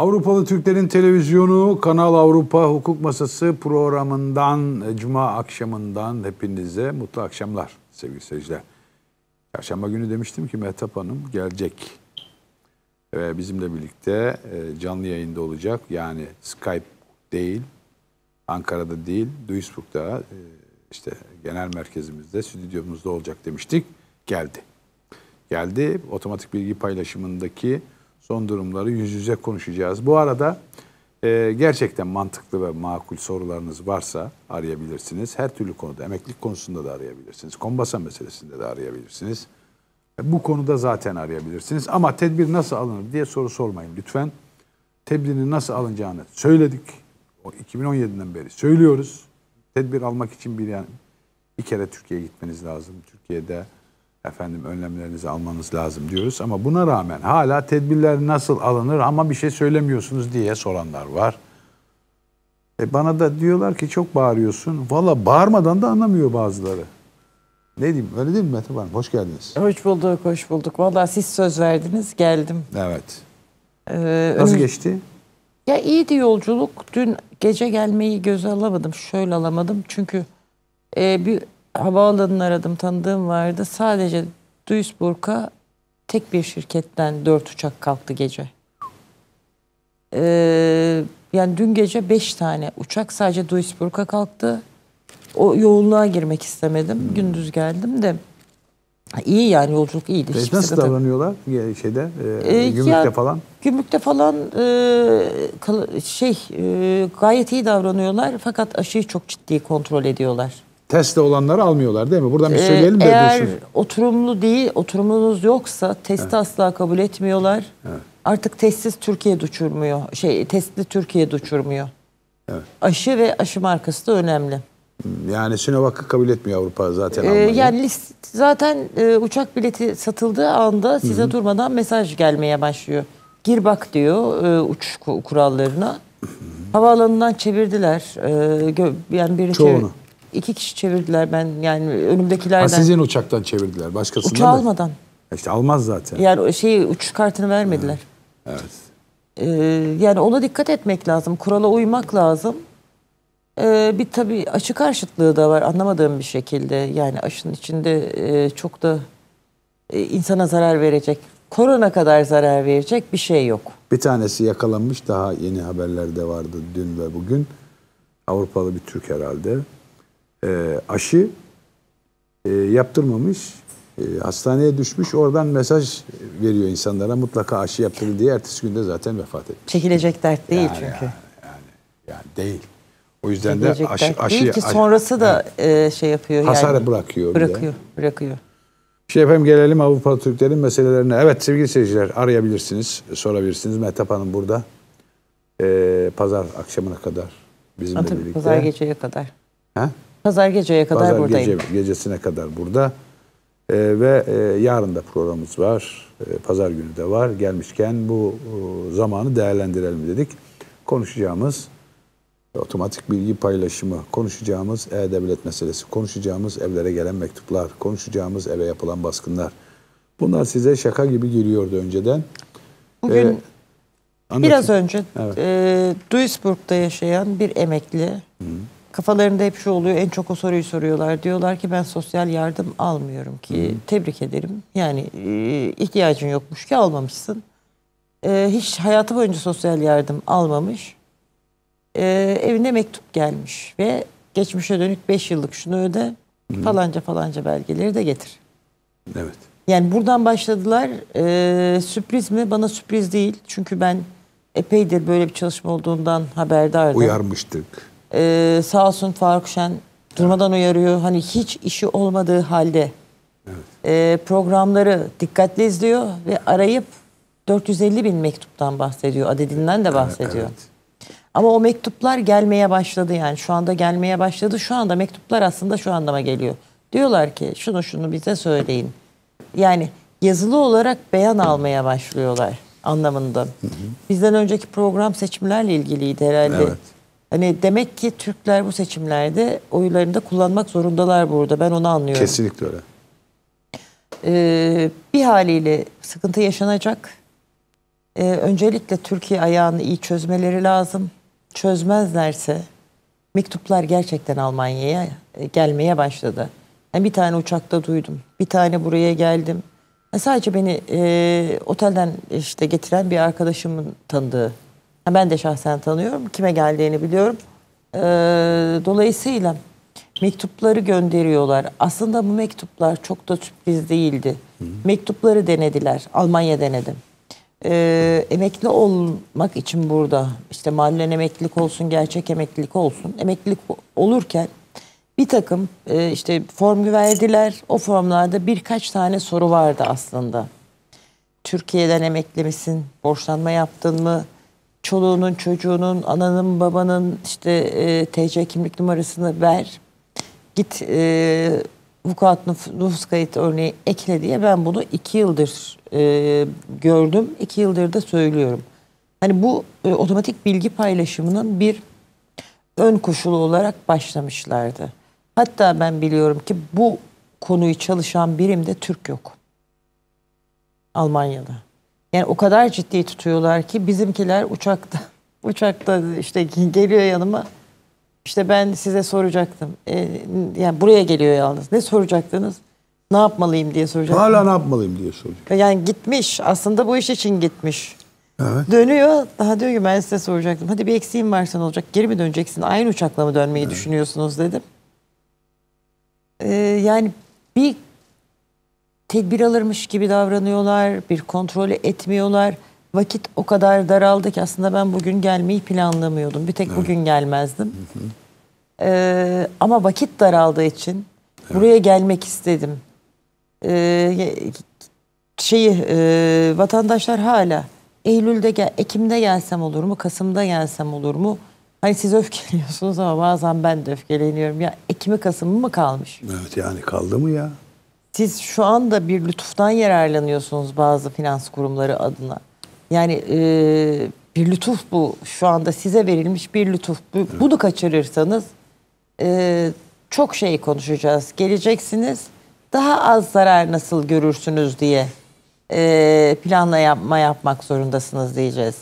Avrupalı Türklerin Televizyonu Kanal Avrupa Hukuk Masası programından e, Cuma akşamından hepinize mutlu akşamlar sevgili seyirciler. Çarşamba günü demiştim ki Mehtap Hanım gelecek ve bizimle birlikte e, canlı yayında olacak. Yani Skype değil, Ankara'da değil, Duisburg'da e, işte genel merkezimizde, stüdyomuzda olacak demiştik. Geldi. Geldi otomatik bilgi paylaşımındaki Son durumları yüz yüze konuşacağız. Bu arada e, gerçekten mantıklı ve makul sorularınız varsa arayabilirsiniz. Her türlü konuda, emeklilik konusunda da arayabilirsiniz. Kombasa meselesinde de arayabilirsiniz. E, bu konuda zaten arayabilirsiniz. Ama tedbir nasıl alınır diye soru sormayın lütfen. Tedbirin nasıl alınacağını söyledik. O 2017'den beri söylüyoruz. Tedbir almak için bir, yani, bir kere Türkiye'ye gitmeniz lazım. Türkiye'de efendim önlemlerinizi almanız lazım diyoruz. Ama buna rağmen hala tedbirler nasıl alınır ama bir şey söylemiyorsunuz diye soranlar var. E bana da diyorlar ki çok bağırıyorsun. Valla bağırmadan da anlamıyor bazıları. Ne diyeyim öyle değil mi Mete Hanım? Hoş geldiniz. Hoş bulduk, hoş bulduk. Valla siz söz verdiniz, geldim. Evet. Ee, Nasıl geçti? Ya iyiydi yolculuk. Dün gece gelmeyi göze alamadım, şöyle alamadım. Çünkü e, bir havaalanını aradım tanıdığım vardı. Sadece Duisburg'a tek bir şirketten dört uçak kalktı gece. Ee, yani dün gece beş tane uçak sadece Duisburg'a kalktı. O yoğunluğa girmek istemedim. Gündüz geldim de. İyi yani yolculuk iyiydi. Hiç nasıl sıkıntı. davranıyorlar şeyde e, ee, gümrükte ya, falan? Gümrükte falan e, şey e, gayet iyi davranıyorlar fakat aşıyı çok ciddi kontrol ediyorlar testte olanları almıyorlar değil mi? Buradan bir ee, söyleyelim ee, de. Eğer diyorsun. oturumlu değil, oturumunuz yoksa testi evet. asla kabul etmiyorlar. Evet. Artık testsiz Türkiye uçurmuyor. Şey, testli Türkiye uçurmuyor. Evet. Aşı ve aşı markası da önemli. Hmm, yani Sinovac'ı kabul etmiyor Avrupa zaten. Ee, yani list, zaten e, uçak bileti satıldığı anda size Hı-hı. durmadan mesaj gelmeye başlıyor. Gir bak diyor e, uçuş kurallarına. Hı-hı. Havaalanından çevirdiler. E, gö- yani birini Çoğunu. Çevir- İki kişi çevirdiler ben yani önümdekilerden. Ha, sizin uçaktan çevirdiler başkasından Uçağı da. almadan. İşte almaz zaten. Yani şey uçuş kartını vermediler. evet. Ee, yani ona dikkat etmek lazım. Kurala uymak lazım. Ee, bir tabii aşı karşıtlığı da var anlamadığım bir şekilde. Yani aşının içinde e, çok da e, insana zarar verecek, korona kadar zarar verecek bir şey yok. Bir tanesi yakalanmış daha yeni haberlerde vardı dün ve bugün. Avrupalı bir Türk herhalde e, aşı e, yaptırmamış, e, hastaneye düşmüş. Oradan mesaj veriyor insanlara mutlaka aşı yaptırın diye. Ertesi günde zaten vefat etmiş. Çekilecek dert değil yani, çünkü. Yani, yani, yani değil. O yüzden de aşı, aşı, değil ki aşı, sonrası da e, şey yapıyor. Hasar yani, bırakıyor. Bırakıyor, bırakıyor. Şimdi şey efendim gelelim Avrupa Türklerin meselelerine. Evet sevgili seyirciler arayabilirsiniz, sorabilirsiniz. Mehtap Hanım burada. Ee, pazar akşamına kadar bizimle Tabii, birlikte. Pazar geceye kadar. Ha? Pazar geceye kadar Pazar buradayım. Gece, gecesine kadar burada. E, ve e, yarın da programımız var. E, Pazar günü de var. Gelmişken bu e, zamanı değerlendirelim dedik. Konuşacağımız otomatik bilgi paylaşımı, konuşacağımız e-devlet meselesi, konuşacağımız evlere gelen mektuplar, konuşacağımız eve yapılan baskınlar. Bunlar size şaka gibi giriyordu önceden. Bugün ee, biraz önce evet. e, Duisburg'da yaşayan bir emekli... Hı kafalarında hep şu oluyor en çok o soruyu soruyorlar. Diyorlar ki ben sosyal yardım almıyorum ki Hı. tebrik ederim. Yani e, ihtiyacın yokmuş ki almamışsın. E, hiç hayatı boyunca sosyal yardım almamış. E, evine mektup gelmiş ve geçmişe dönük 5 yıllık şunu öde Hı. falanca falanca belgeleri de getir. Evet. Yani buradan başladılar. E, sürpriz mi? Bana sürpriz değil. Çünkü ben epeydir böyle bir çalışma olduğundan haberdardım. Uyarmıştık ee, sağ olsun Faruk Şen durmadan uyarıyor. Hani hiç işi olmadığı halde evet. e, programları dikkatli izliyor ve arayıp 450 bin mektuptan bahsediyor. Adedinden de bahsediyor. Evet. Ama o mektuplar gelmeye başladı yani. Şu anda gelmeye başladı. Şu anda mektuplar aslında şu andama geliyor. Diyorlar ki şunu şunu bize söyleyin. Yani yazılı olarak beyan almaya başlıyorlar anlamında. Hı hı. Bizden önceki program seçimlerle ilgiliydi herhalde. Evet. Hani demek ki Türkler bu seçimlerde oylarını da kullanmak zorundalar burada. Ben onu anlıyorum. Kesinlikle öyle. Ee, bir haliyle sıkıntı yaşanacak. Ee, öncelikle Türkiye ayağını iyi çözmeleri lazım. Çözmezlerse mektuplar gerçekten Almanya'ya e, gelmeye başladı. Yani bir tane uçakta duydum. Bir tane buraya geldim. Yani sadece beni e, otelden işte getiren bir arkadaşımın tanıdığı ben de şahsen tanıyorum. Kime geldiğini biliyorum. Ee, dolayısıyla mektupları gönderiyorlar. Aslında bu mektuplar çok da sürpriz değildi. Mektupları denediler. Almanya denedim. Ee, emekli olmak için burada işte mahallen emeklilik olsun, gerçek emeklilik olsun. Emeklilik olurken bir takım e, işte form verdiler. O formlarda birkaç tane soru vardı aslında. Türkiye'den emekli misin? Borçlanma yaptın mı? çoluğunun, çocuğunun, ananın, babanın işte e, TC kimlik numarasını ver. Git e, vukuat nüfus kayıt örneği ekle diye ben bunu iki yıldır e, gördüm. iki yıldır da söylüyorum. Hani bu e, otomatik bilgi paylaşımının bir ön koşulu olarak başlamışlardı. Hatta ben biliyorum ki bu konuyu çalışan birimde Türk yok. Almanya'da. Yani o kadar ciddi tutuyorlar ki bizimkiler uçakta uçakta işte geliyor yanıma. İşte ben size soracaktım. E, yani buraya geliyor yalnız. Ne soracaktınız? Ne yapmalıyım diye soracaktım. Hala ne yapmalıyım diye soruyor. Yani gitmiş. Aslında bu iş için gitmiş. Evet. Dönüyor. Daha diyor ki ben size soracaktım. Hadi bir eksiğim varsa ne olacak? Geri mi döneceksin? Aynı uçakla mı dönmeyi evet. düşünüyorsunuz dedim. Ee, yani bir tedbir alırmış gibi davranıyorlar, bir kontrol etmiyorlar. Vakit o kadar daraldı ki aslında ben bugün gelmeyi planlamıyordum. Bir tek evet. bugün gelmezdim. Hı hı. Ee, ama vakit daraldığı için evet. buraya gelmek istedim. Ee, şeyi e, vatandaşlar hala Eylül'de gel, Ekim'de gelsem olur mu, Kasım'da gelsem olur mu? Hani siz öfkeleniyorsunuz ama bazen ben de öfkeleniyorum. Ya Ekim'i Kasım'ı mı kalmış? Evet yani kaldı mı ya? Siz şu anda bir lütuftan yararlanıyorsunuz bazı finans kurumları adına. Yani e, bir lütuf bu. Şu anda size verilmiş bir lütuf. Bu, evet. Bunu kaçırırsanız e, çok şey konuşacağız. Geleceksiniz daha az zarar nasıl görürsünüz diye e, planla yapma yapmak zorundasınız diyeceğiz.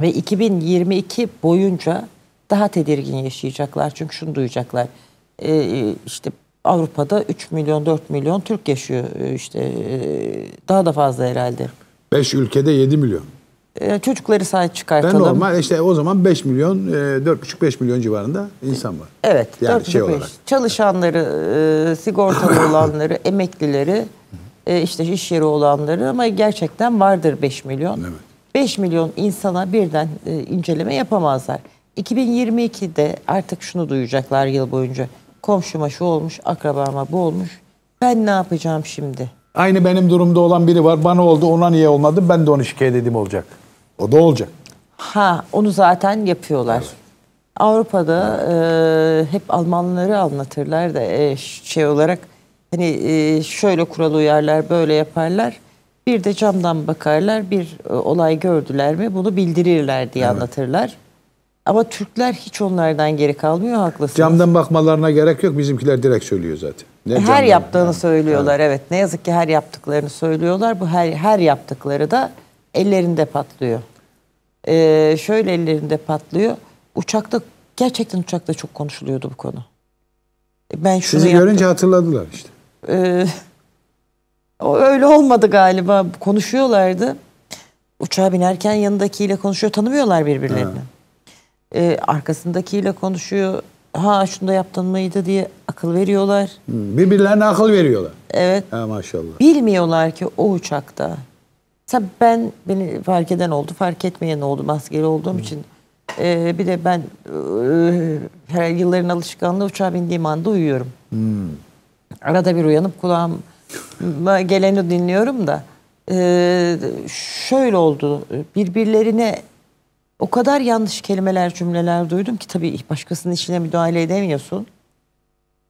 Ve 2022 boyunca daha tedirgin yaşayacaklar. Çünkü şunu duyacaklar. E, işte Avrupa'da 3 milyon 4 milyon Türk yaşıyor e, işte e, daha da fazla herhalde. 5 ülkede 7 milyon. E, çocukları sahip çıkartalım. Ben normal işte o zaman 5 milyon, 4,5-5 milyon civarında insan var. Evet. Yani 4, şey olarak. Çalışanları, sigortalı olanları, emeklileri, işte iş yeri olanları ama gerçekten vardır 5 milyon. Evet. 5 milyon insana birden inceleme yapamazlar. 2022'de artık şunu duyacaklar yıl boyunca komşuma şu olmuş, akrabama bu olmuş. Ben ne yapacağım şimdi? Aynı benim durumda olan biri var. Bana oldu, ona niye olmadı? Ben de onu şikayet edeyim olacak. O da olacak. Ha, onu zaten yapıyorlar. Evet. Avrupa'da e, hep Almanları anlatırlar da e, şey olarak hani e, şöyle kural uyarlar, böyle yaparlar. Bir de camdan bakarlar, bir e, olay gördüler mi bunu bildirirler diye evet. anlatırlar. Ama Türkler hiç onlardan geri kalmıyor haklısınız. Camdan bakmalarına gerek yok. Bizimkiler direkt söylüyor zaten. Ne her camdan? yaptığını yani. söylüyorlar evet. Ne yazık ki her yaptıklarını söylüyorlar. Bu her her yaptıkları da ellerinde patlıyor. Ee, şöyle ellerinde patlıyor. Uçakta gerçekten uçakta çok konuşuluyordu bu konu. E, ben şunu Sizi yaptım. görünce hatırladılar işte. Ee, o öyle olmadı galiba. Konuşuyorlardı. Uçağa binerken yanındakiyle konuşuyor. Tanımıyorlar birbirlerini. Ha e, arkasındakiyle konuşuyor. Ha şunu da yaptın mıydı diye akıl veriyorlar. birbirlerine akıl veriyorlar. Evet. Ha, maşallah. Bilmiyorlar ki o uçakta. Mesela ben beni fark eden oldu, fark etmeyen oldu maskeli olduğum hmm. için. E, bir de ben e, her yılların alışkanlığı uçağa bindiğim anda uyuyorum. Hmm. Arada bir uyanıp kulağıma geleni dinliyorum da. E, şöyle oldu, birbirlerine o kadar yanlış kelimeler, cümleler duydum ki tabii başkasının işine müdahale edemiyorsun.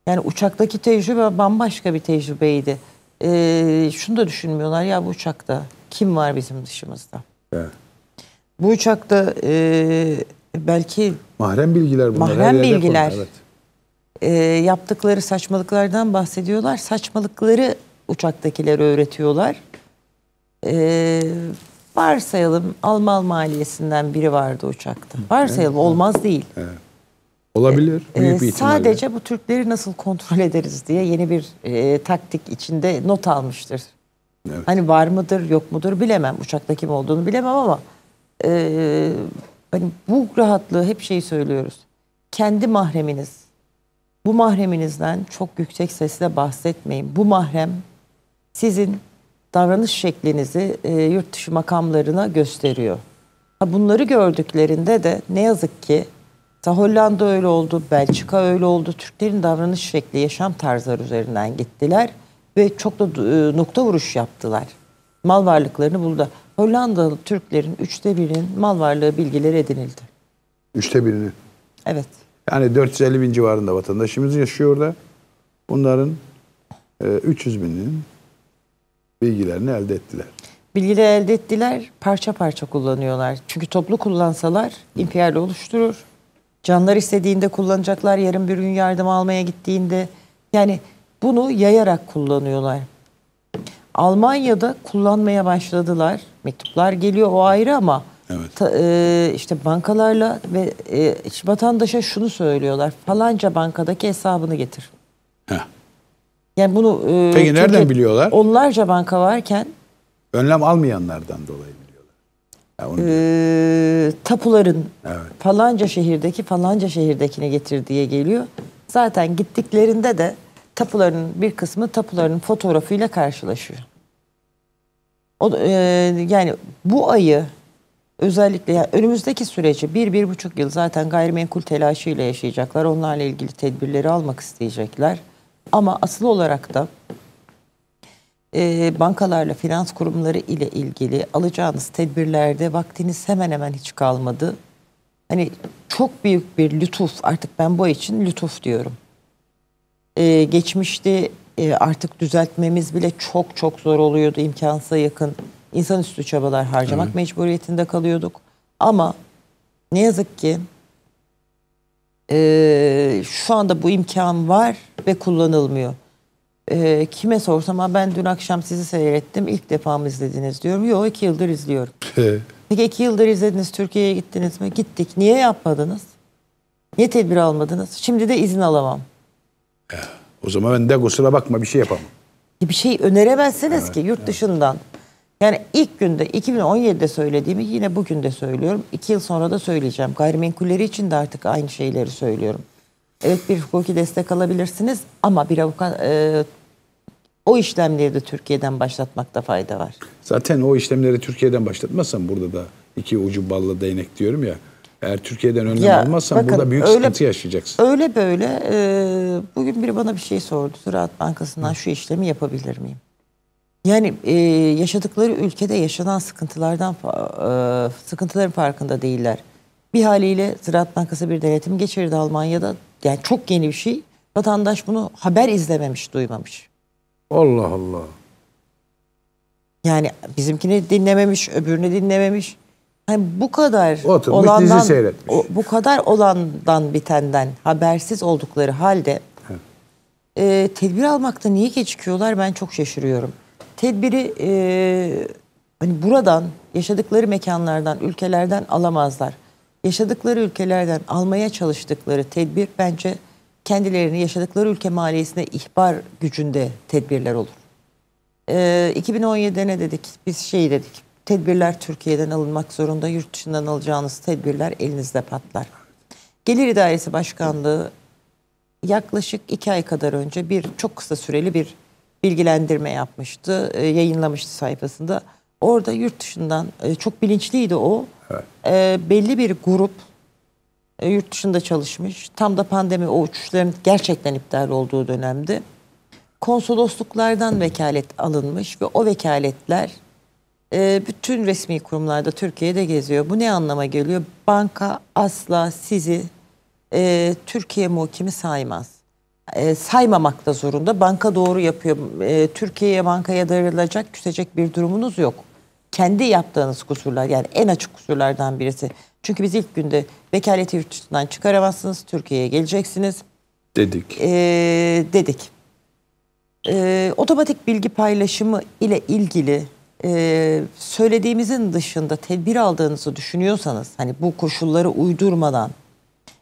Yani uçaktaki tecrübe bambaşka bir tecrübeydi. Ee, şunu da düşünmüyorlar ya bu uçakta kim var bizim dışımızda? Evet. Bu uçakta e, belki... Mahrem bilgiler bunlar. Mahrem bilgiler. Konu, evet. E, yaptıkları saçmalıklardan bahsediyorlar. Saçmalıkları uçaktakiler öğretiyorlar. E, varsayalım Alman maliyesinden biri vardı uçakta. Varsayalım evet. olmaz değil. Evet. Olabilir. E, e, büyük ee, bir Sadece bu Türkleri nasıl kontrol ederiz diye yeni bir e, taktik içinde not almıştır. Evet. Hani var mıdır yok mudur bilemem. Uçakta kim olduğunu bilemem ama e, hani bu rahatlığı hep şey söylüyoruz. Kendi mahreminiz. Bu mahreminizden çok yüksek sesle bahsetmeyin. Bu mahrem sizin davranış şeklinizi e, yurt dışı makamlarına gösteriyor. bunları gördüklerinde de ne yazık ki ta Hollanda öyle oldu, Belçika öyle oldu. Türklerin davranış şekli, yaşam tarzları üzerinden gittiler ve çok da e, nokta vuruş yaptılar. Mal varlıklarını buldu. Hollandalı Türklerin üçte birinin mal varlığı bilgileri edinildi. Üçte birini? Evet. Yani 450 bin civarında vatandaşımız yaşıyor da bunların e, 300 binin bilgilerini elde ettiler. Bilgileri elde ettiler, parça parça kullanıyorlar. Çünkü toplu kullansalar imperle oluşturur. Canlar istediğinde kullanacaklar, yarın bir gün yardım almaya gittiğinde. Yani bunu yayarak kullanıyorlar. Almanya'da kullanmaya başladılar. Mektuplar geliyor o ayrı ama evet. ta, e, işte bankalarla ve e, vatandaşa şunu söylüyorlar. Falanca bankadaki hesabını getir. Heh. Yani bunu e, Peki nereden biliyorlar? Onlarca banka varken önlem almayanlardan dolayı biliyorlar. Yani e, ee, tapuların evet. falanca şehirdeki falanca şehirdekine getir diye geliyor. Zaten gittiklerinde de tapuların bir kısmı tapuların fotoğrafıyla karşılaşıyor. O e, yani bu ayı özellikle yani önümüzdeki süreci bir bir buçuk yıl zaten gayrimenkul telaşıyla yaşayacaklar. Onlarla ilgili tedbirleri almak isteyecekler. Ama asıl olarak da e, bankalarla finans kurumları ile ilgili alacağınız tedbirlerde vaktiniz hemen hemen hiç kalmadı. Hani çok büyük bir lütuf artık ben bu için lütuf diyorum. E, geçmişte e, artık düzeltmemiz bile çok çok zor oluyordu imkansıza yakın. İnsanüstü çabalar harcamak Hı. mecburiyetinde kalıyorduk. Ama ne yazık ki e, şu anda bu imkan var ve kullanılmıyor. E, kime sorsam ben dün akşam sizi seyrettim ilk defa mı izlediniz diyorum. Yok iki yıldır izliyorum. Peki iki yıldır izlediniz Türkiye'ye gittiniz mi? Gittik. Niye yapmadınız? Niye tedbir almadınız? Şimdi de izin alamam. Ya, o zaman ben de kusura bakma bir şey yapamam. Bir şey öneremezsiniz evet, ki yurt evet. dışından. Yani ilk günde 2017'de söylediğimi yine bugün de söylüyorum. İki yıl sonra da söyleyeceğim. Gayrimenkulleri için de artık aynı şeyleri söylüyorum. Evet bir hukuki destek alabilirsiniz ama bir avukat e, o işlemleri de Türkiye'den başlatmakta fayda var. Zaten o işlemleri Türkiye'den başlatmazsan burada da iki ucu balla değnek diyorum ya. Eğer Türkiye'den önlem ya, almazsan bakın, burada büyük öyle, sıkıntı yaşayacaksın. Öyle böyle. E, bugün biri bana bir şey sordu. Ziraat Bankası'ndan Hı. şu işlemi yapabilir miyim? Yani e, yaşadıkları ülkede yaşanan sıkıntılardan e, sıkıntıların farkında değiller. Bir haliyle Ziraat Bankası bir denetim geçirdi Almanya'da. Yani çok yeni bir şey. Vatandaş bunu haber izlememiş, duymamış. Allah Allah. Yani bizimkini dinlememiş, öbürünü dinlememiş. Hani bu kadar Oturmuş, olandan, o, bu kadar olandan bitenden habersiz oldukları halde e, tedbir almakta niye geçikiyorlar ben çok şaşırıyorum tedbiri e, hani buradan yaşadıkları mekanlardan, ülkelerden alamazlar. Yaşadıkları ülkelerden almaya çalıştıkları tedbir bence kendilerini yaşadıkları ülke maliyesine ihbar gücünde tedbirler olur. E, 2017'de ne dedik? Biz şey dedik. Tedbirler Türkiye'den alınmak zorunda. Yurt dışından alacağınız tedbirler elinizde patlar. Gelir İdaresi Başkanlığı yaklaşık iki ay kadar önce bir çok kısa süreli bir bilgilendirme yapmıştı, e, yayınlamıştı sayfasında. Orada yurt dışından e, çok bilinçliydi o. Evet. E, belli bir grup e, yurt dışında çalışmış. Tam da pandemi o uçuşların gerçekten iptal olduğu dönemde konsolosluklardan vekalet alınmış ve o vekaletler e, bütün resmi kurumlarda Türkiye'de geziyor. Bu ne anlama geliyor? Banka asla sizi e, Türkiye muhkimi saymaz e, saymamakta zorunda. Banka doğru yapıyor. E, Türkiye'ye bankaya darılacak, küsecek bir durumunuz yok. Kendi yaptığınız kusurlar yani en açık kusurlardan birisi. Çünkü biz ilk günde vekaleti yurt dışından çıkaramazsınız. Türkiye'ye geleceksiniz. Dedik. E, dedik. E, otomatik bilgi paylaşımı ile ilgili e, söylediğimizin dışında tedbir aldığınızı düşünüyorsanız hani bu koşulları uydurmadan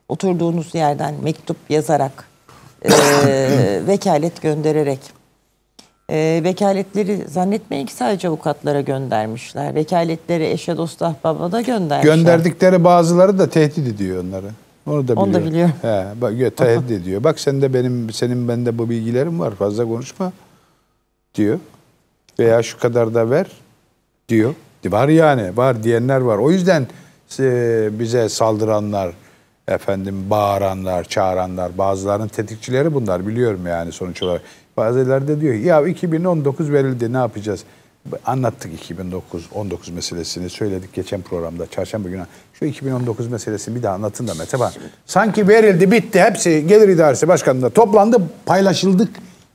oturduğunuz yerden mektup yazarak e, vekalet göndererek. E, vekaletleri zannetmeyin ki sadece avukatlara göndermişler. Vekaletleri eşe dost ahbaba da göndermişler. Gönderdikleri bazıları da tehdit ediyor onları. Onu da biliyor. Onu da biliyor. He, bak, tehdit ediyor. Bak sen de benim senin bende bu bilgilerim var. Fazla konuşma diyor. Veya şu kadar da ver diyor. Var yani var diyenler var. O yüzden e, bize saldıranlar efendim bağıranlar, çağıranlar, bazılarının tetikçileri bunlar biliyorum yani sonuç olarak. Bazıları da diyor ya 2019 verildi ne yapacağız? Anlattık 2009 19 meselesini söyledik geçen programda çarşamba günü. Şu 2019 meselesini bir daha anlatın da Mete bana. Sanki verildi bitti hepsi gelir idaresi başkanında toplandı paylaşıldık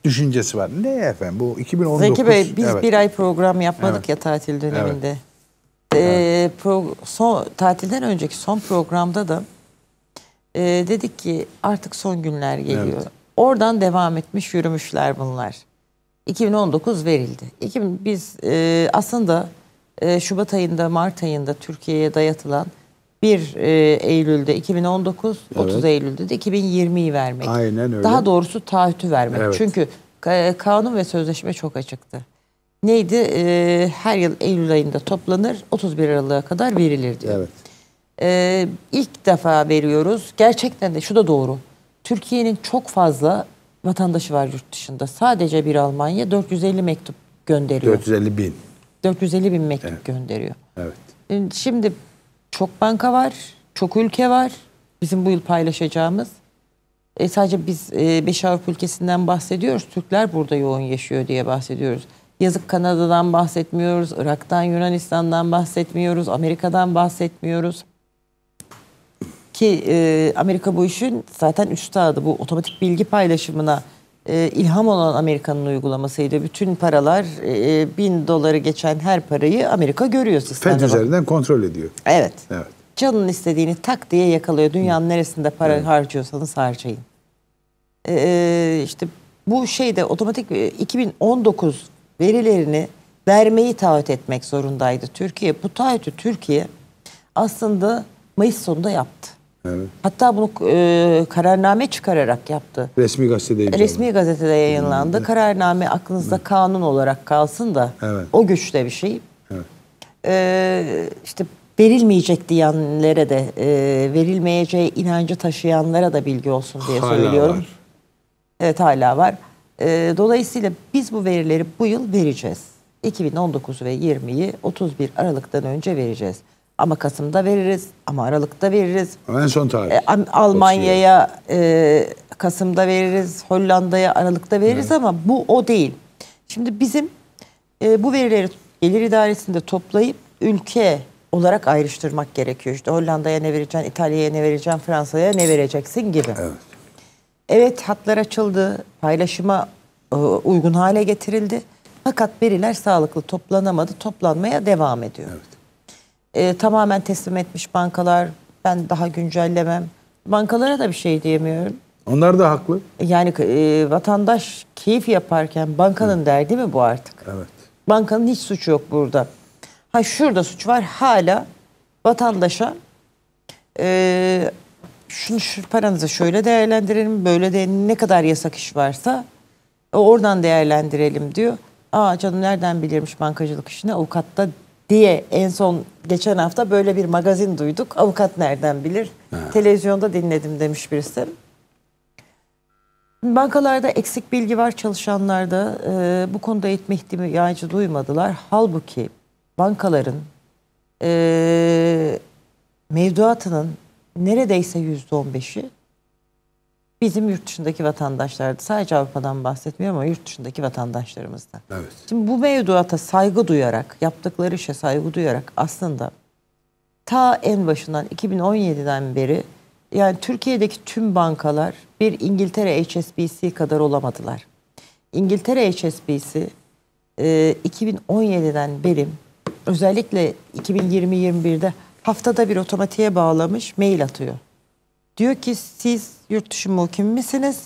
düşüncesi var. Ne efendim bu 2019? Zeki Bey biz evet. bir ay program yapmadık evet. ya tatil döneminde. Evet. Ee, pro, son, tatilden önceki son programda da e, dedik ki artık son günler geliyor. Evet. Oradan devam etmiş yürümüşler bunlar. 2019 verildi. 2000, biz e, aslında e, Şubat ayında Mart ayında Türkiye'ye dayatılan 1 e, Eylül'de 2019, evet. 30 Eylül'de de 2020'yi vermek. Aynen öyle. Daha doğrusu taahhütü vermek. Evet. Çünkü kanun ve sözleşme çok açıktı. Neydi? E, her yıl Eylül ayında toplanır, 31 Aralık'a kadar verilir diyor. Evet e, ilk defa veriyoruz. Gerçekten de şu da doğru. Türkiye'nin çok fazla vatandaşı var yurt dışında. Sadece bir Almanya 450 mektup gönderiyor. 450 bin. 450 bin mektup evet. gönderiyor. Evet. Ee, şimdi çok banka var, çok ülke var. Bizim bu yıl paylaşacağımız. E, sadece biz 5 e, Avrupa ülkesinden bahsediyoruz. Türkler burada yoğun yaşıyor diye bahsediyoruz. Yazık Kanada'dan bahsetmiyoruz, Irak'tan, Yunanistan'dan bahsetmiyoruz, Amerika'dan bahsetmiyoruz. Ki e, Amerika bu işin zaten üstadı bu otomatik bilgi paylaşımına e, ilham olan Amerika'nın uygulamasıydı. Bütün paralar e, e, bin doları geçen her parayı Amerika görüyor sistemde. FED üzerinden kontrol ediyor. Evet. evet. Canın istediğini tak diye yakalıyor. Dünyanın neresinde para evet. harcıyorsanız harcayın. E, e işte bu şeyde otomatik 2019 e, verilerini vermeyi taahhüt etmek zorundaydı Türkiye. Bu taahhütü Türkiye aslında Mayıs sonunda yaptı. Evet. Hatta bunu e, kararname çıkararak yaptı. Resmi gazetede yayınlandı. Resmi gazetede yayınlandı. Evet. Kararname aklınızda evet. kanun olarak kalsın da evet. o güçte bir şey. Evet. E, işte verilmeyecek diyenlere de e, verilmeyeceği inancı taşıyanlara da bilgi olsun diye hala söylüyorum. Var. Evet hala var. E, dolayısıyla biz bu verileri bu yıl vereceğiz. 2019 ve 20'yi 31 Aralık'tan önce vereceğiz. Ama Kasım'da veririz ama Aralık'ta veririz. En son tarih. E, Almanya'ya şey. e, Kasım'da veririz, Hollanda'ya Aralık'ta veririz evet. ama bu o değil. Şimdi bizim e, bu verileri gelir idaresinde toplayıp ülke olarak ayrıştırmak gerekiyor. İşte Hollanda'ya ne vereceğim, İtalya'ya ne vereceğim, Fransa'ya ne vereceksin gibi. Evet. Evet hatlar açıldı, paylaşıma e, uygun hale getirildi. Fakat veriler sağlıklı toplanamadı, toplanmaya devam ediyor. Evet e, tamamen teslim etmiş bankalar. Ben daha güncellemem. Bankalara da bir şey diyemiyorum. Onlar da haklı. Yani e, vatandaş keyif yaparken bankanın Hı. derdi mi bu artık? Evet. Bankanın hiç suçu yok burada. Ha şurada suç var hala vatandaşa e, şunu şu paranızı şöyle değerlendirelim böyle de ne kadar yasak iş varsa e, oradan değerlendirelim diyor. Aa canım nereden bilirmiş bankacılık işini avukatta diye en son geçen hafta böyle bir magazin duyduk. Avukat nereden bilir? Ha. Televizyonda dinledim demiş birisi. Bankalarda eksik bilgi var çalışanlarda. E, bu konuda eğitme ihtiyacı duymadılar. Halbuki bankaların e, mevduatının neredeyse yüzde on beşi bizim yurt dışındaki vatandaşlardı. Sadece Avrupa'dan bahsetmiyorum ama yurt dışındaki vatandaşlarımızda. Evet. Şimdi bu mevduata saygı duyarak, yaptıkları işe saygı duyarak aslında ta en başından 2017'den beri yani Türkiye'deki tüm bankalar bir İngiltere HSBC kadar olamadılar. İngiltere HSBC 2017'den e, beri özellikle 2020-21'de haftada bir otomatiğe bağlamış mail atıyor. Diyor ki siz yurt dışı muhkim misiniz?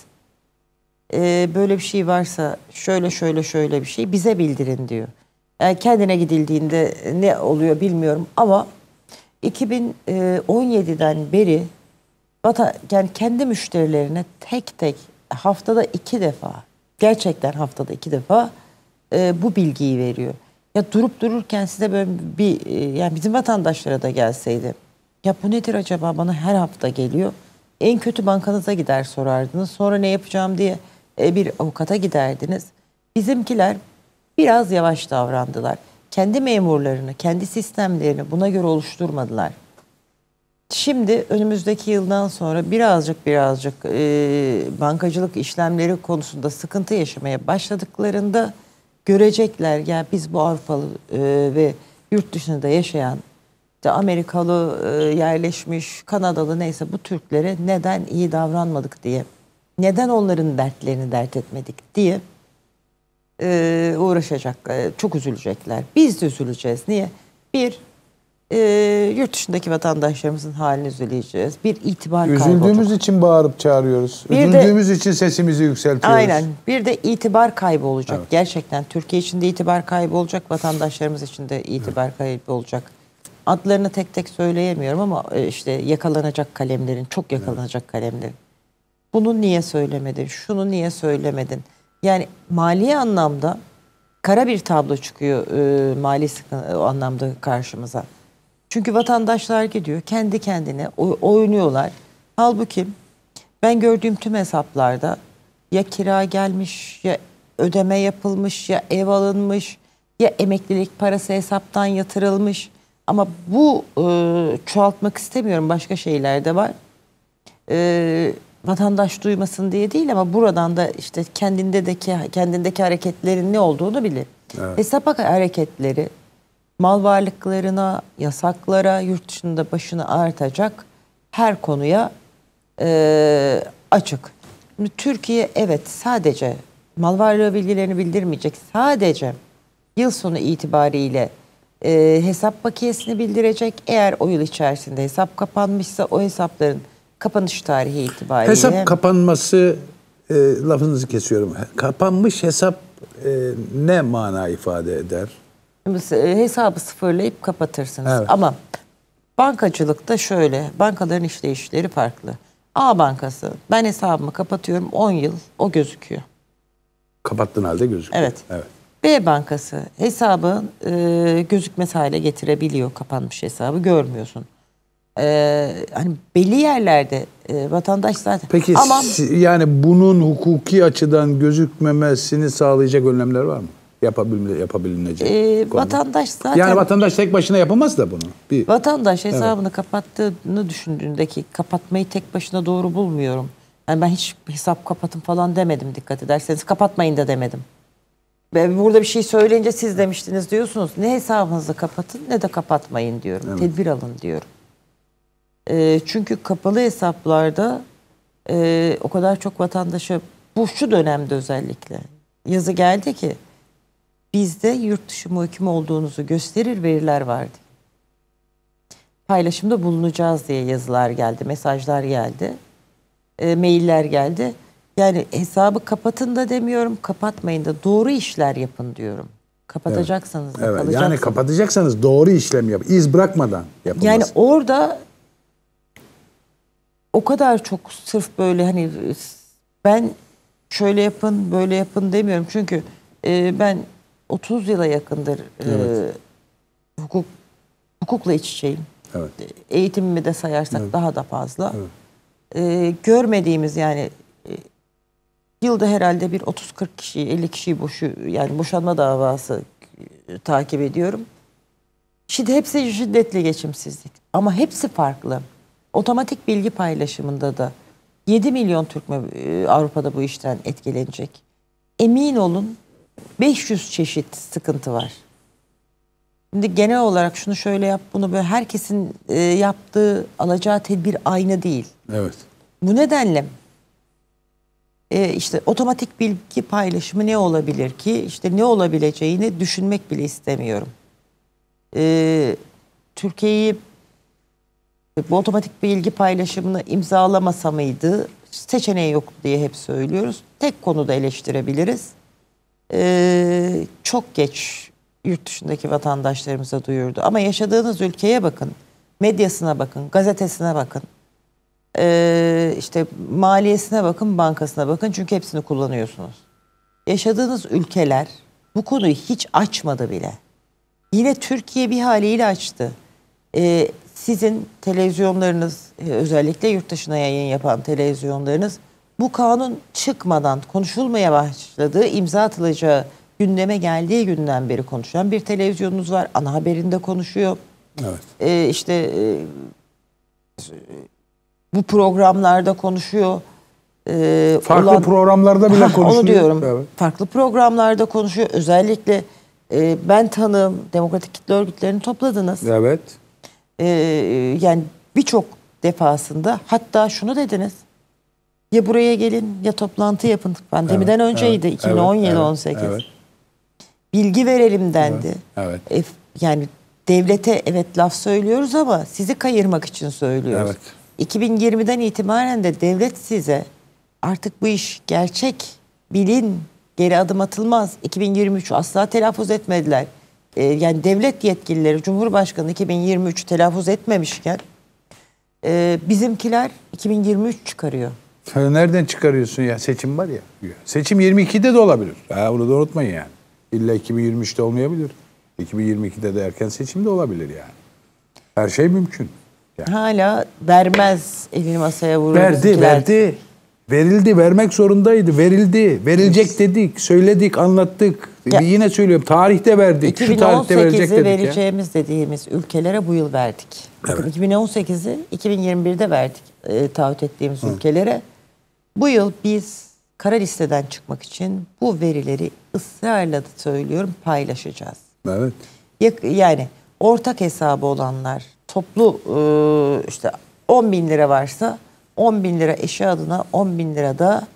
Ee, böyle bir şey varsa şöyle şöyle şöyle bir şey bize bildirin diyor. Yani kendine gidildiğinde ne oluyor bilmiyorum ama 2017'den e, beri vatan, yani kendi müşterilerine tek tek haftada iki defa gerçekten haftada iki defa e, bu bilgiyi veriyor. Ya durup dururken size böyle bir e, yani bizim vatandaşlara da gelseydi ya bu nedir acaba bana her hafta geliyor. En kötü bankanıza gider sorardınız. Sonra ne yapacağım diye e, bir avukata giderdiniz. Bizimkiler biraz yavaş davrandılar. Kendi memurlarını, kendi sistemlerini buna göre oluşturmadılar. Şimdi önümüzdeki yıldan sonra birazcık birazcık e, bankacılık işlemleri konusunda sıkıntı yaşamaya başladıklarında görecekler ya biz bu Avrupalı e, ve yurt dışında yaşayan işte Amerikalı e, yerleşmiş, Kanadalı neyse bu Türklere neden iyi davranmadık diye, neden onların dertlerini dert etmedik diye e, uğraşacak, e, çok üzülecekler. Biz de üzüleceğiz. Niye? Bir, e, yurt dışındaki vatandaşlarımızın halini üzüleceğiz. Bir itibar kaybı Üzüldüğümüz olacak. için bağırıp çağırıyoruz. Bir Üzüldüğümüz de, için sesimizi yükseltiyoruz. Aynen. Bir de itibar kaybı olacak. Evet. Gerçekten Türkiye için de itibar kaybı olacak. Vatandaşlarımız için de itibar evet. kaybı olacak. Adlarını tek tek söyleyemiyorum ama e, işte yakalanacak kalemlerin, çok yakalanacak evet. kalemlerin. Bunu niye söylemedin, şunu niye söylemedin? Yani mali anlamda kara bir tablo çıkıyor e, mali o e, anlamda karşımıza. Çünkü vatandaşlar gidiyor kendi kendine oynuyorlar. Halbuki ben gördüğüm tüm hesaplarda ya kira gelmiş ya ödeme yapılmış ya ev alınmış ya emeklilik parası hesaptan yatırılmış. Ama bu e, çoğaltmak istemiyorum. Başka şeyler de var. E, vatandaş duymasın diye değil ama buradan da işte kendindeki kendindeki hareketlerin ne olduğunu bilir. Evet. Hesap hareketleri mal varlıklarına, yasaklara, yurt dışında başını artacak her konuya e, açık. Şimdi Türkiye evet sadece mal varlığı bilgilerini bildirmeyecek. Sadece yıl sonu itibariyle e, hesap bakiyesini bildirecek. Eğer o yıl içerisinde hesap kapanmışsa o hesapların kapanış tarihi itibariyle... Hesap kapanması, e, lafınızı kesiyorum. Kapanmış hesap e, ne mana ifade eder? E, hesabı sıfırlayıp kapatırsınız. Evet. Ama bankacılıkta şöyle, bankaların işleyişleri farklı. A bankası, ben hesabımı kapatıyorum 10 yıl, o gözüküyor. Kapattığın halde gözüküyor. Evet. evet. B Bankası hesabı e, gözükmez hale getirebiliyor kapanmış hesabı görmüyorsun. E, hani belli yerlerde e, vatandaş zaten. Peki Ama, yani bunun hukuki açıdan gözükmemesini sağlayacak önlemler var mı? yapabilme yapabilinecek. Ee, vatandaş zaten Yani vatandaş tek başına yapamaz da bunu. Bir vatandaş hesabını evet. kapattığını düşündüğündeki kapatmayı tek başına doğru bulmuyorum. Yani ben hiç hesap kapatın falan demedim dikkat ederseniz. Kapatmayın da demedim. Burada bir şey söyleyince siz demiştiniz diyorsunuz. Ne hesabınızı kapatın ne de kapatmayın diyorum. Evet. Tedbir alın diyorum. E, çünkü kapalı hesaplarda e, o kadar çok vatandaşı bu şu dönemde özellikle yazı geldi ki bizde yurt dışı muhkim olduğunuzu gösterir veriler vardı. Paylaşımda bulunacağız diye yazılar geldi, mesajlar geldi, e, mailler geldi yani hesabı kapatın da demiyorum, kapatmayın da doğru işler yapın diyorum. Kapatacaksanız evet. da evet. kalacaksınız. Yani kapatacaksanız doğru işlem yap, iz bırakmadan yapın. Yani orada o kadar çok sırf böyle hani ben şöyle yapın, böyle yapın demiyorum. Çünkü e, ben 30 yıla yakındır e, evet. e, hukuk hukukla iç içeyim. Evet. E, eğitimimi de sayarsak evet. daha da fazla. Evet. E, görmediğimiz yani Yılda herhalde bir 30-40 kişi, 50 kişi boşu yani boşanma davası takip ediyorum. Şimdi hepsi şiddetli geçimsizlik ama hepsi farklı. Otomatik bilgi paylaşımında da 7 milyon Türk mü e, Avrupa'da bu işten etkilenecek. Emin olun 500 çeşit sıkıntı var. Şimdi genel olarak şunu şöyle yap, bunu böyle herkesin e, yaptığı, alacağı tedbir aynı değil. Evet. Bu nedenle e, işte otomatik bilgi paylaşımı ne olabilir ki? İşte ne olabileceğini düşünmek bile istemiyorum. E, Türkiye'yi bu otomatik bilgi paylaşımını imzalamasa mıydı? Seçeneği yok diye hep söylüyoruz. Tek konuda eleştirebiliriz. E, çok geç yurt dışındaki vatandaşlarımıza duyurdu. Ama yaşadığınız ülkeye bakın, medyasına bakın, gazetesine bakın e, işte maliyesine bakın, bankasına bakın çünkü hepsini kullanıyorsunuz. Yaşadığınız ülkeler bu konuyu hiç açmadı bile. Yine Türkiye bir haliyle açtı. E, sizin televizyonlarınız e, özellikle yurt dışına yayın yapan televizyonlarınız bu kanun çıkmadan konuşulmaya başladığı imza atılacağı gündeme geldiği günden beri konuşan bir televizyonunuz var. Ana haberinde konuşuyor. Evet. Ee, işte e, bu programlarda konuşuyor. E, Farklı olan, programlarda bile konuşuyor. Onu diyorum. Evet. Farklı programlarda konuşuyor. Özellikle e, ben tanım, demokratik kitle örgütlerini topladınız. Evet. E, yani birçok defasında hatta şunu dediniz. Ya buraya gelin ya toplantı yapın. Pandemiden evet, önceydi evet, 2017-18. Evet, evet. Bilgi verelim dendi. Evet, evet. E, yani devlete evet laf söylüyoruz ama sizi kayırmak için söylüyoruz. Evet. 2020'den itibaren de devlet size artık bu iş gerçek bilin geri adım atılmaz. 2023 asla telaffuz etmediler. Ee, yani devlet yetkilileri Cumhurbaşkanı 2023 telaffuz etmemişken e, bizimkiler 2023 çıkarıyor. Sen nereden çıkarıyorsun ya? Seçim var ya. Seçim 22'de de olabilir. Ha, onu da unutmayın yani. İlla 2023'te olmayabilir. 2022'de de erken seçim de olabilir yani. Her şey mümkün. Yani. Hala vermez elini masaya vurur. Verdi, bizimkiler. verdi. Verildi, vermek zorundaydı. Verildi, verilecek Biz... dedik, söyledik, anlattık. Ya, Yine söylüyorum, tarihte verdik. 2018'i tarihte verecek dedik. vereceğimiz ya. dediğimiz ülkelere bu yıl verdik. Evet. 2018'i 2021'de verdik e, taahhüt ettiğimiz Hı. ülkelere. Bu yıl biz kara listeden çıkmak için bu verileri ısrarla da söylüyorum paylaşacağız. Evet. Yani ortak hesabı olanlar, toplu e, işte 10 bin lira varsa 10 bin lira eşi adına 10 bin lira da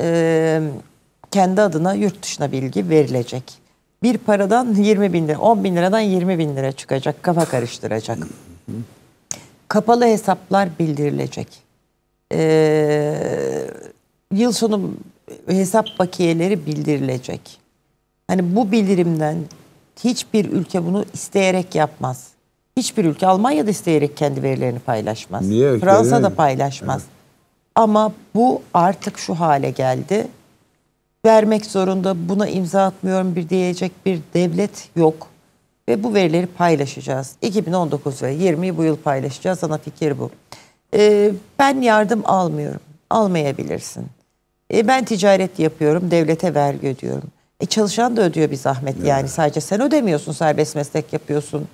e, kendi adına yurt dışına bilgi verilecek. Bir paradan 20 bin lira, 10 bin liradan 20 bin lira çıkacak, kafa karıştıracak. Kapalı hesaplar bildirilecek. Ee, yıl sonu hesap bakiyeleri bildirilecek. Hani bu bildirimden hiçbir ülke bunu isteyerek yapmaz. Hiçbir ülke Almanya'da isteyerek kendi verilerini paylaşmaz. Niye? Fransa da paylaşmaz. Evet. Ama bu artık şu hale geldi. Vermek zorunda buna imza atmıyorum bir diyecek bir devlet yok. Ve bu verileri paylaşacağız. 2019 ve 20 bu yıl paylaşacağız. Ana fikir bu. Ee, ben yardım almıyorum. Almayabilirsin. Ee, ben ticaret yapıyorum. Devlete vergi ödüyorum. E, çalışan da ödüyor bir zahmet yani. Sadece sen ödemiyorsun serbest meslek yapıyorsun.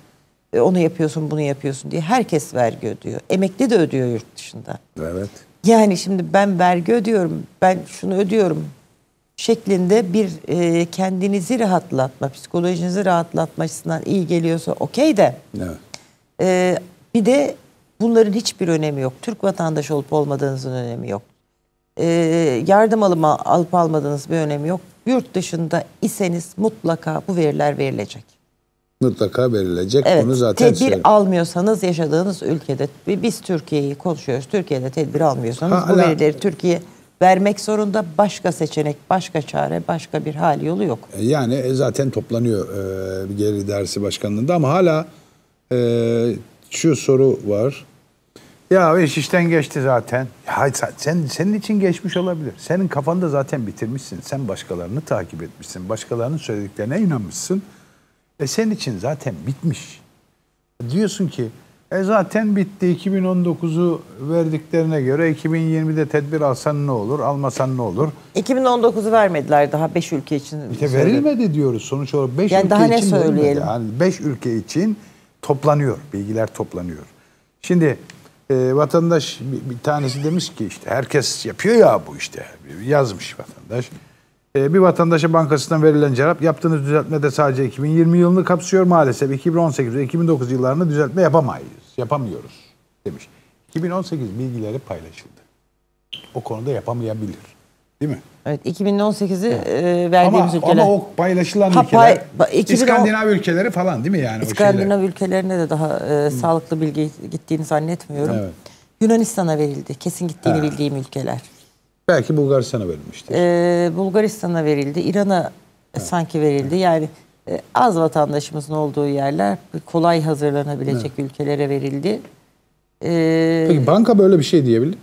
E, onu yapıyorsun bunu yapıyorsun diye herkes vergi ödüyor. Emekli de ödüyor yurt dışında. Evet. Yani şimdi ben vergi ödüyorum, ben şunu ödüyorum şeklinde bir e, kendinizi rahatlatma, psikolojinizi rahatlatma açısından iyi geliyorsa okey de. Evet. E, bir de bunların hiçbir önemi yok. Türk vatandaşı olup olmadığınızın önemi yok. E, yardım alıma, alıp almadığınız bir önemi yok. Yurt dışında iseniz mutlaka bu veriler verilecek mutlaka verilecek. Evet, Onu zaten tedbir söyleyeyim. almıyorsanız yaşadığınız ülkede biz Türkiye'yi konuşuyoruz. Türkiye'de tedbir almıyorsanız ha, bu verileri Türkiye vermek zorunda başka seçenek, başka çare, başka bir hal yolu yok. E, yani e, zaten toplanıyor e, geri dersi başkanlığında ama hala e, şu soru var. Ya iş işten geçti zaten. Ya sen senin için geçmiş olabilir. Senin kafanda zaten bitirmişsin. Sen başkalarını takip etmişsin. Başkalarının söylediklerine inanmışsın. E senin için zaten bitmiş. Diyorsun ki e zaten bitti 2019'u verdiklerine göre 2020'de tedbir alsan ne olur, almasan ne olur? 2019'u vermediler daha 5 ülke için. İşte verilmedi diyoruz sonuç olarak 5 yani ülke daha için ne söyleyelim? 5 yani ülke için toplanıyor, bilgiler toplanıyor. Şimdi e, vatandaş bir, bir tanesi demiş ki işte herkes yapıyor ya bu işte yazmış vatandaş. Ee, bir vatandaşa bankasından verilen cevap yaptığınız düzeltme de sadece 2020 yılını kapsıyor maalesef. 2018 2009 yıllarını düzeltme yapamayız, yapamıyoruz demiş. 2018 bilgileri paylaşıldı. O konuda yapamayabilir. Değil mi? Evet 2018'i evet. E, verdiğimiz ama, ülkeler. Ama o paylaşılan ha, ülkeler pay, 2010, İskandinav ülkeleri falan değil mi yani? İskandinav ülkelerine de daha e, hmm. sağlıklı bilgi gittiğini zannetmiyorum. Evet. Yunanistan'a verildi. Kesin gittiğini ha. bildiğim ülkeler. Belki Bulgaristan'a verilmişti. Ee, Bulgaristan'a verildi. İran'a evet. sanki verildi. Evet. Yani e, az vatandaşımızın olduğu yerler kolay hazırlanabilecek evet. ülkelere verildi. Ee, Peki banka böyle bir şey diyebilir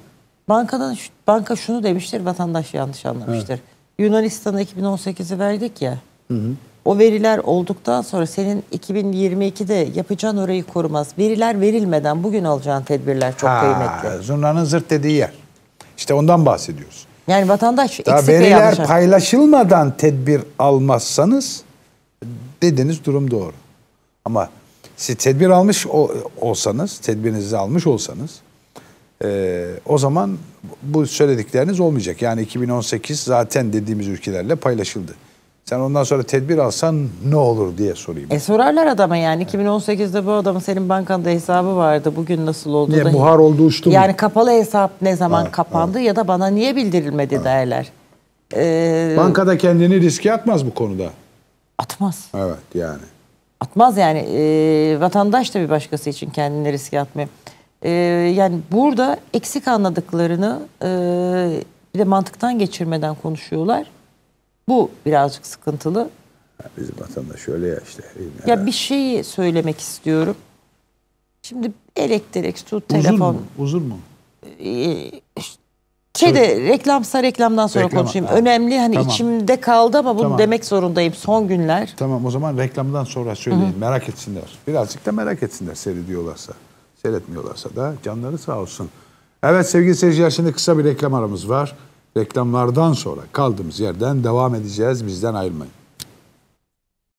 Bankadan banka şunu demiştir, vatandaş yanlış anlamıştır. Evet. Yunanistan'a 2018'i verdik ya. Hı hı. O veriler olduktan sonra senin 2022'de yapacağın orayı korumaz. Veriler verilmeden bugün alacağın tedbirler çok ha, kıymetli. Zurnanın zırt dediği yer. İşte ondan bahsediyoruz. Yani vatandaş Daha veriler paylaşılmadan tedbir almazsanız dediğiniz durum doğru. Ama siz tedbir almış olsanız, tedbirinizi almış olsanız e, o zaman bu söyledikleriniz olmayacak. Yani 2018 zaten dediğimiz ülkelerle paylaşıldı. Sen ondan sonra tedbir alsan ne olur diye sorayım. E sorarlar adama yani. 2018'de bu adamın senin bankanda hesabı vardı. Bugün nasıl oldu? Niye da buhar oldu uçtu Yani kapalı hesap ne zaman ha, kapandı ha. ya da bana niye bildirilmedi ha. derler. Ee, Bankada kendini riske atmaz bu konuda. Atmaz. Evet yani. Atmaz yani. E, vatandaş da bir başkası için kendini riske atmıyor. E, yani burada eksik anladıklarını e, bir de mantıktan geçirmeden konuşuyorlar bu birazcık sıkıntılı. Bizim vatandaş öyle ya işte. Ya, bir şeyi söylemek istiyorum. Şimdi elektrik, su, uzun telefon. Uzun mu? Ee, şeyde reklamsa reklamdan sonra Reklama, konuşayım. Tamam. Önemli hani tamam. içimde kaldı ama bunu tamam. demek zorundayım son günler. Tamam o zaman reklamdan sonra söyleyin. Hı-hı. Merak etsinler. Birazcık da merak etsinler seyrediyorlarsa. Seyretmiyorlarsa da canları sağ olsun. Evet sevgili seyirciler şimdi kısa bir reklam aramız var. Reklamlardan sonra kaldığımız yerden devam edeceğiz. Bizden ayrılmayın.